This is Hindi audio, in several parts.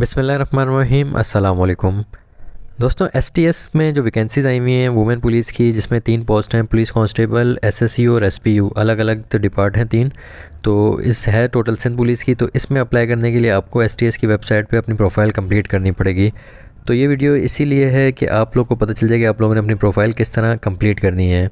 बिसमीम अल्लाम दोस्तों एस में जो वैकेंसीज़ आई हुई हैं वुमेन पुलिस की जिसमें तीन पोस्ट हैं पुलिस कांस्टेबल एसएससी और एसपीयू अलग अलग तो डिपार्ट हैं तीन तो इस है टोटल सिंध पुलिस की तो इसमें अप्लाई करने के लिए आपको एस की वेबसाइट पे अपनी प्रोफाइल कंप्लीट करनी पड़ेगी तो ये वीडियो इसीलिए है कि आप लोग को पता चल जाए कि आप लोगों ने अपनी प्रोफाइल किस तरह कम्प्लीट करनी है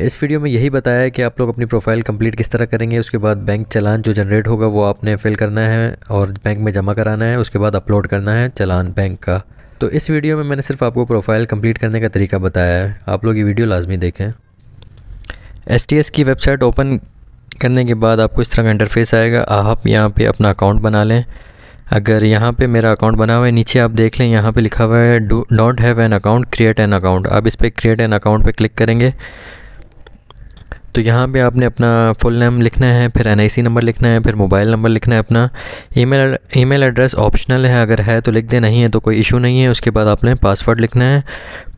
इस वीडियो में यही बताया है कि आप लोग अपनी प्रोफाइल कंप्लीट किस तरह करेंगे उसके बाद बैंक चलान जो जनरेट होगा वो आपने फिल करना है और बैंक में जमा कराना है उसके बाद अपलोड करना है चलान बैंक का तो इस वीडियो में मैंने सिर्फ आपको प्रोफाइल कंप्लीट करने का तरीका बताया है आप लोग ये वीडियो लाजमी देखें एस की वेबसाइट ओपन करने के बाद आपको इस तरह का इंटरफेस आएगा आप यहाँ पर अपना अकाउंट बना लें अगर यहाँ पे मेरा अकाउंट बना हुआ है नीचे आप देख लें यहाँ पे लिखा हुआ है do not have an account create an account आप इस पर क्रिएट एन अकाउंट पे क्लिक करेंगे तो यहाँ पे आपने अपना फुल नेम लिखना है फिर एन नंबर लिखना है फिर मोबाइल नंबर लिखना है अपना ईमेल ईमेल एड्रेस ऑप्शनल है अगर है तो लिख दे नहीं है तो कोई इशू नहीं है उसके बाद आपने पासवर्ड लिखना है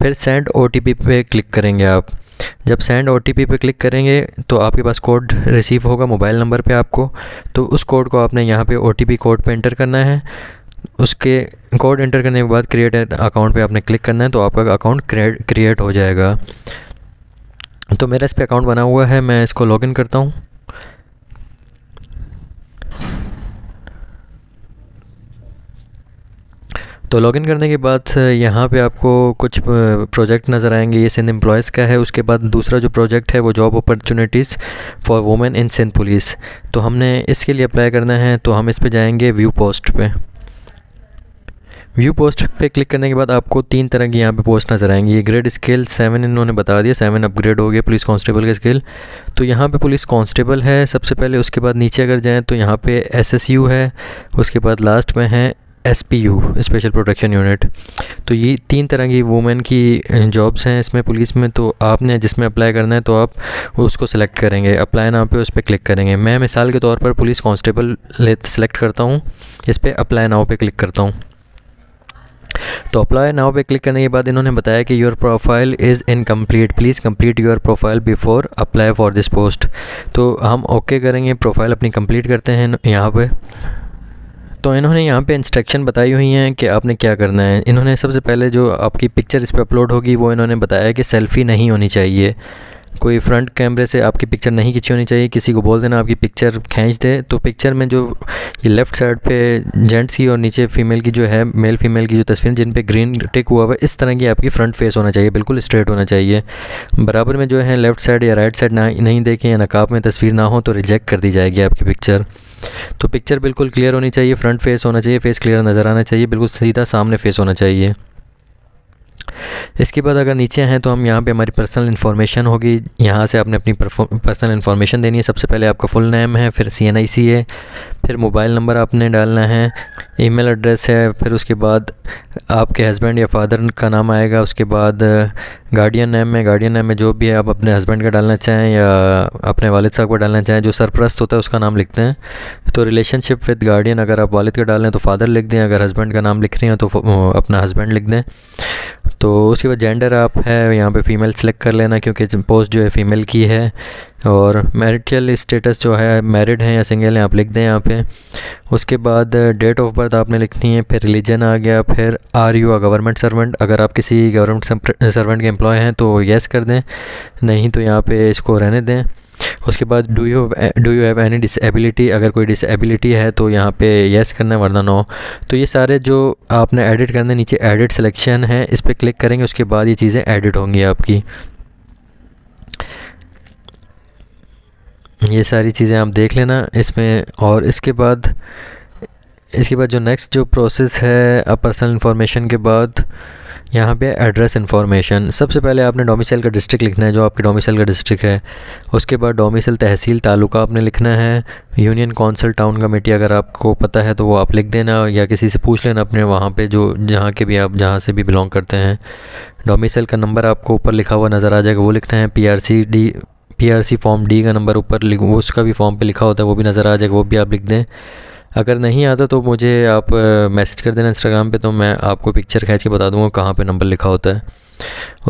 फिर सेंड ओ पे क्लिक करेंगे आप जब सेंड ओ पे क्लिक करेंगे तो आपके पास कोड रिसीव होगा मोबाइल नंबर पे आपको तो उस कोड को आपने यहाँ पे ओ कोड पे इंटर करना है उसके कोड इंटर करने के बाद क्रिएट अकाउंट पे आपने क्लिक करना है तो आपका अकाउंट क्रिएट क्रिएट हो जाएगा तो मेरा इस पर अकाउंट बना हुआ है मैं इसको लॉगिन करता हूँ तो लॉगिन करने के बाद यहाँ पे आपको कुछ प्रोजेक्ट नज़र आएंगे ये सिंध एम्प्लॉयज़ का है उसके बाद दूसरा जो प्रोजेक्ट है वो job opportunities for women in Sindh police तो हमने इसके लिए अप्लाई करना है तो हम इस पर जाएंगे व्यू पोस्ट पे व्यू पोस्ट पे क्लिक करने के बाद आपको तीन तरह की यहाँ पे पोस्ट नजर आएंगी ये ग्रेड स्केल सेवन इन्होंने बता दिया सेवन अपग्रेड हो गया पुलिस कांस्टेबल का स्केल तो यहाँ पे पुलिस कांस्टेबल है सबसे पहले उसके बाद नीचे अगर जाएँ तो यहाँ पे एसएसयू है उसके बाद लास्ट में है S P U special protection unit तो ये तीन तरह की वुमेन की जॉब्स हैं इसमें पुलिस में तो आपने जिसमें अप्लाई करना है तो आप उसको सेलेक्ट करेंगे अप्लाई नाम पे उस पर क्लिक करेंगे मैं मिसाल के तौर पर पुलिस कांस्टेबल ले सेलेक्ट करता हूँ इस पर अप्लाई नाव पे क्लिक करता हूँ तो अप्लाई नाउ पे क्लिक करने के बाद इन्होंने बताया कि your profile is incomplete please complete your profile before apply for this post तो हम ओके okay करेंगे प्रोफाइल अपनी कंप्लीट करते हैं यहाँ पे तो इन्होंने यहाँ पे इंस्ट्रक्शन बताई हुई हैं कि आपने क्या करना है इन्होंने सबसे पहले जो आपकी पिक्चर इस पर अपलोड होगी वो इन्होंने बताया कि सेल्फ़ी नहीं होनी चाहिए कोई फ्रंट कैमरे से आपकी पिक्चर नहीं खींची होनी चाहिए किसी को बोल देना आपकी पिक्चर खींच दे तो पिक्चर में जो ये लेफ़्ट साइड पे जेंट्स की और नीचे फीमेल की जो है मेल फीमेल की जो तस्वीर जिन पे ग्रीन टिक हुआ हुआ इस तरह की आपकी फ्रंट फेस होना चाहिए बिल्कुल स्ट्रेट होना चाहिए बराबर में जो है लेफ़्ट साइड या राइट साइड ना नहीं देखें या नकाब में तस्वीर ना हो तो रिजेक्ट कर दी जाएगी आपकी पिक्चर तो पिक्चर बिल्कुल क्लियर होनी चाहिए फ्रंट फेस होना चाहिए फेस क्लियर नज़र आना चाहिए बिल्कुल सीधा सामने फेस होना चाहिए इसके बाद अगर नीचे हैं तो हम यहाँ पे हमारी पर्सनल इन्फॉर्मेशन होगी यहाँ से आपने अपनी पर्सनल इन्फॉर्मेशन देनी है सबसे पहले आपका फुल नेम है फिर सी एन आई सी है फिर मोबाइल नंबर आपने डालना है ईमेल एड्रेस है फिर उसके बाद आपके हस्बैंड या फादर का नाम आएगा उसके बाद गार्डियन नेम में गार्डियन नेम में जो भी है आप अपने हस्बैंड का डालना चाहें या अपने वालिद साहब का डालना चाहें जो सरप्रस्त होता है उसका नाम लिखते हैं तो रिलेशनशिप विद गार्डियन अगर आप वालिद का डालें तो फादर लिख दें अगर हस्बैंड का नाम लिख रही हैं तो अपना हस्बैंड लिख दें तो उसके बाद जेंडर आप है यहाँ पे फ़ीमेल सेलेक्ट कर लेना क्योंकि पोस्ट जो है फ़ीमेल की है और मैरिटल स्टेटस जो है मैरिड हैं या सिंगल हैं आप लिख दें यहाँ पे उसके बाद डेट ऑफ बर्थ आपने लिखनी है फिर रिलीजन आ गया फिर are you a government servant अगर आप किसी गवर्नमेंट सर्वेंट के एम्प्लॉय हैं तो येस कर दें नहीं तो यहाँ पे इसको रहने दें उसके बाद do you do you have any disability अगर कोई डिसबिलिटी है तो यहाँ पे येस करना है वरना नो तो ये सारे जो आपने एडिट करने नीचे एडिट सिलेक्शन है इस पर क्लिक करेंगे उसके बाद ये चीज़ें एडिट होंगी आपकी ये सारी चीज़ें आप देख लेना इसमें और इसके बाद इसके बाद जो नेक्स्ट जो प्रोसेस है पर्सनल इन्फॉर्मेशन के बाद यहाँ पे एड्रेस इन्फॉर्मेशन सबसे पहले आपने डोमिसल का डिस्ट्रिक्ट लिखना है जो आपके डोमिसल का डिस्ट्रिक्ट है उसके बाद डोमिसल तहसील तालुका आपने लिखना है यूनियन कौंसल टाउन कमेटी अगर आपको पता है तो वो आप लिख देना या किसी से पूछ लेना अपने वहाँ पे जो जहाँ के भी आप जहाँ से भी बिलोंग करते हैं डोमिसल का नंबर आपको ऊपर लिखा हुआ नज़र आ जाएगा वो लिखना है P R C D PRC form D का नंबर ऊपर उसका भी फॉर्म पे लिखा होता है वो भी नज़र आ जाएगा वो भी आप लिख दें अगर नहीं आता तो मुझे आप मैसेज कर देना इंस्टाग्राम पे तो मैं आपको पिक्चर खींच के बता दूँगा कहाँ पे नंबर लिखा होता है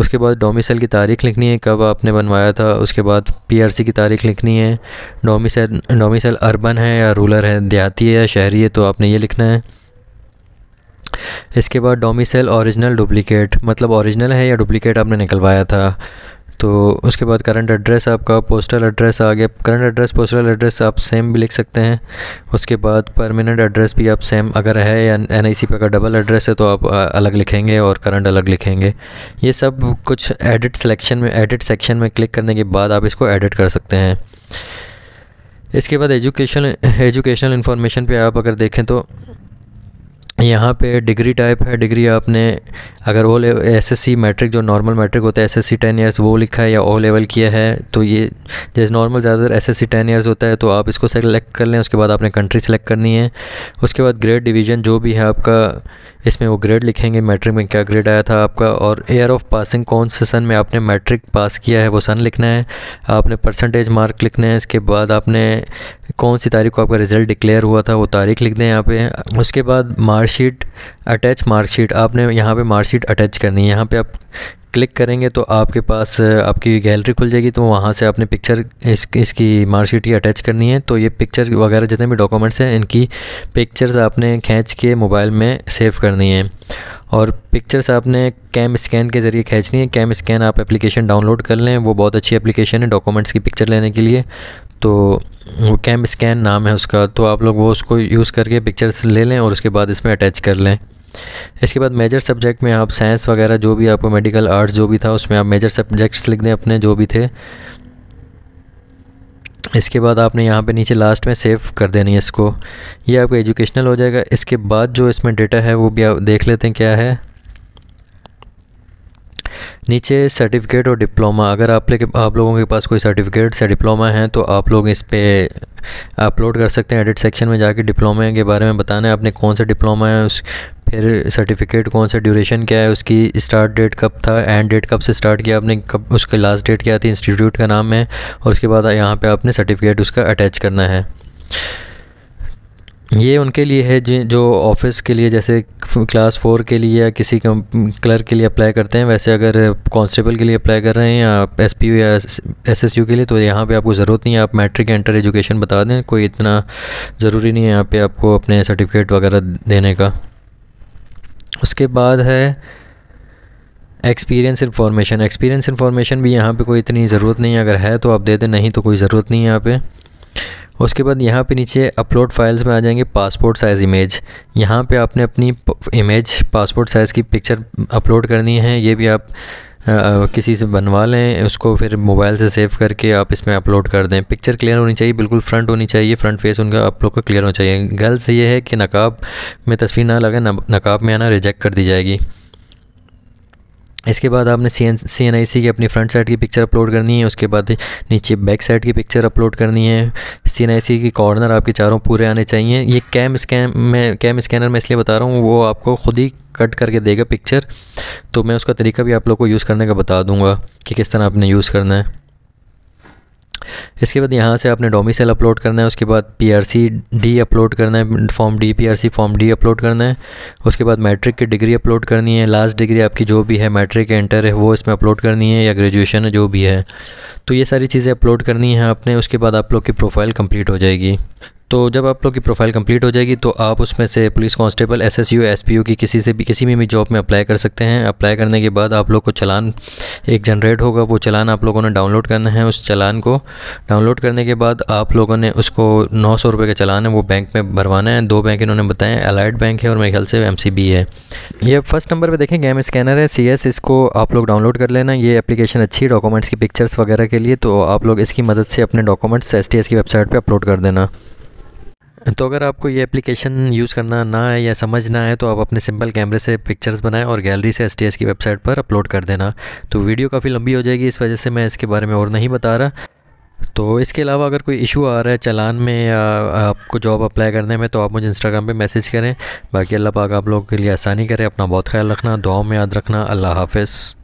उसके बाद डोमिसल की तारीख लिखनी है कब आपने बनवाया था उसके बाद पीआरसी की तारीख लिखनी है डोमिसल डोमिसल अर्बन है या रूरल है देहाती है या शहरी है तो आपने ये लिखना है इसके बाद डोमिसल ओरिजिनल डुप्लीकेट मतलब ओरिजिनल है या डुप्लीकेट आपने निकलवाया था तो उसके बाद करंट एड्रेस आपका पोस्टल एड्रेस आ गया करंट एड्रेस पोस्टल एड्रेस आप सेम भी लिख सकते हैं उसके बाद परमानेंट एड्रेस भी आप सेम अगर है या एन आई सी का डबल एड्रेस है तो आप अलग लिखेंगे और करंट अलग लिखेंगे ये सब कुछ एडिट सिलेक्शन में एडिट सेक्शन में क्लिक करने के बाद आप इसको एडिट कर सकते हैं इसके बाद एजुकेशन एजुकेशनल इन्फॉर्मेशन पे आप अगर देखें तो यहाँ पे डिग्री टाइप है डिग्री आपने अगर वो एस एस सी मैट्रिक जो नॉर्मल मैट्रिक होता है S S C ten years वो लिखा है या ओ लेवल किया है तो ये जैसे नॉर्मल ज़्यादातर S S C ten years होता है तो आप इसको सेलेक्ट कर लें उसके बाद आपने कंट्री सेलेक्ट करनी है उसके बाद ग्रेड डिवीजन जो भी है आपका इसमें वो ग्रेड लिखेंगे मैट्रिक में क्या ग्रेड आया था आपका और एयर ऑफ पासिंग कौन से सन में आपने मैट्रिक पास किया है वो सन लिखना है आपने परसेंटेज मार्क लिखना है इसके बाद आपने कौन सी तारीख को आपका रिज़ल्ट डिक्लेयर हुआ था वो तारीख लिख दें यहाँ पे उसके बाद मार्कशीट अटैच मार्कशीट आपने यहाँ पे मार्कशीट अटैच करनी है यहाँ पे आप क्लिक करेंगे तो आपके पास आपकी गैलरी खुल जाएगी तो वहाँ से आपने पिक्चर इस, इसकी मार्कशीट ही अटैच करनी है तो ये पिक्चर वगैरह जितने भी डॉक्यूमेंट्स हैं इनकी पिक्चर्स आपने खींच के मोबाइल में सेव करनी है और पिक्चर्स आपने कैम स्कैन के ज़रिए खींचनी है कैम स्कैन आप एप्लीकेशन डाउनलोड कर लें वो बहुत अच्छी एप्लीकेशन है डॉक्यूमेंट्स की पिक्चर लेने के लिए तो वो कैम स्कैन नाम है उसका तो आप लोग वो उसको यूज़ करके पिक्चर्स ले लें और उसके बाद इसमें अटैच कर लें इसके बाद मेजर सब्जेक्ट में आप साइंस वगैरह जो भी आपको मेडिकल आर्ट्स जो भी था उसमें आप मेजर सब्जेक्ट्स लिख दें अपने जो भी थे इसके बाद आपने यहाँ पे नीचे लास्ट में सेव कर देनी है इसको ये आपका एजुकेशनल हो जाएगा इसके बाद जो इसमें डेटा है वो भी आप देख लेते हैं क्या है नीचे सर्टिफिकेट और डिप्लोमा अगर आप ले आप लोगों के पास कोई सर्टिफिकेट या डिप्लोमा है तो आप लोग इस पर अपलोड कर सकते हैं एडिट सेक्शन में जाके डिप्लोमा के बारे में बताना है आपने कौन सा डिप्लोमा है उस फिर सर्टिफिकेट कौन सा ड्यूरेशन क्या है उसकी स्टार्ट डेट कब था एंड डेट कब से स्टार्ट किया आपने कब उसकी लास्ट डेट क्या थी इंस्टीट्यूट का नाम है और उसके बाद यहाँ पर आपने सर्टिफिकेट उसका अटैच करना है ये उनके लिए है जो ऑफिस के लिए जैसे क्लास फोर के लिए या किसी क्लर्क के लिए अप्लाई करते हैं वैसे अगर कांस्टेबल के लिए अप्लाई कर रहे हैं या एस या एस के लिए तो यहाँ पे आपको ज़रूरत नहीं है आप मैट्रिक एंटर एजुकेशन बता दें कोई इतना ज़रूरी नहीं है यहाँ पे आपको अपने सर्टिफिकेट वगैरह देने का उसके बाद है एक्सपीरियंस इन्फॉर्मेशन एक्सपीरियंस इन्फॉर्मेशन भी यहाँ पे कोई इतनी ज़रूरत नहीं है अगर है तो आप दे दें नहीं तो कोई ज़रूरत नहीं है यहाँ पे उसके बाद यहाँ पे नीचे अपलोड फाइल्स में आ जाएंगे पासपोर्ट साइज़ इमेज यहाँ पे आपने अपनी इमेज पासपोर्ट साइज़ की पिक्चर अपलोड करनी है ये भी आप आ, किसी से बनवा लें उसको फिर मोबाइल से सेव करके आप इसमें अपलोड कर दें पिक्चर क्लियर होनी चाहिए बिल्कुल फ्रंट होनी चाहिए फ्रंट फेस उनका आप लोग का क्लियर होना चाहिए गर्ल्स ये है कि नकाब में तस्वीर ना लगे नकाब में आना रिजेक्ट कर दी जाएगी इसके बाद आपने सी एन सी एन आई सी की अपनी फ्रंट साइड की पिक्चर अपलोड करनी है उसके बाद नीचे बैक साइड की पिक्चर अपलोड करनी है सी एन आई सी की कॉर्नर आपके चारों पूरे आने चाहिए ये कैम स्कैम मैं कैम स्कैनर में इसलिए बता रहा हूँ वो आपको ख़ुद ही कट करके देगा पिक्चर तो मैं उसका तरीका भी आप लोग को यूज़ करने का बता दूँगा कि किस तरह आपने यूज़ करना है इसके बाद यहाँ से आपने डोमिसल अपलोड करना है उसके बाद पीआरसी डी अपलोड करना है form D PRC form D upload करना है उसके बाद मैट्रिक की डिग्री अपलोड करनी है लास्ट डिग्री आपकी जो भी है मैट्रिक इंटर है वो इसमें अपलोड करनी है या ग्रेजुएशन है जो भी है तो ये सारी चीज़ें अपलोड करनी है आपने उसके बाद आप लोग की प्रोफाइल कंप्लीट हो जाएगी तो जब आप लोग की प्रोफाइल कंप्लीट हो जाएगी तो आप उसमें से police constable S S U S P U की किसी से भी किसी में भी जॉब में अप्लाई कर सकते हैं अप्लाई करने के बाद आप लोग को चलान एक जनरेट होगा वो चलान आप लोगों ने डाउनलोड करना है उस चलान को डाउनलोड करने के बाद आप लोगों ने उसको नौ सौ रुपये का चलान है वो बैंक में भरवाना है दो बैंक इन्होंने बताएं अलाइड बैंक है और मेरे ख्याल से एम सी बी है ये फर्स्ट नंबर पर देखें गेम स्कैनर है सी एस इसको आप लोग डाउनलोड कर लेना ये अपलीकेशन अच्छी डॉक्यूमेंट्स की पिक्चर्स वगैरह के लिए तो आप लोग इसकी मदद से अपने डॉक्यूमेंट्स एस टी एस की वेबसाइट पर अपलोड कर देना तो अगर आपको ये एप्लीकेशन यूज़ करना ना है या समझ ना है तो आप अपने सिंपल कैमरे से पिक्चर्स बनाएं और गैलरी से एस की वेबसाइट पर अपलोड कर देना तो वीडियो काफ़ी लंबी हो जाएगी इस वजह से मैं इसके बारे में और नहीं बता रहा तो इसके अलावा अगर कोई इशू आ रहा है चलान में या आपको जॉब अप्लाई करने में तो आप मुझे इंस्टाग्राम पर मैसेज करें बाकी अल्लाह पाक आप लोगों के लिए आसानी करें अपना बहुत ख्याल रखना दुआओं में याद रखना अल्लाह हाफ़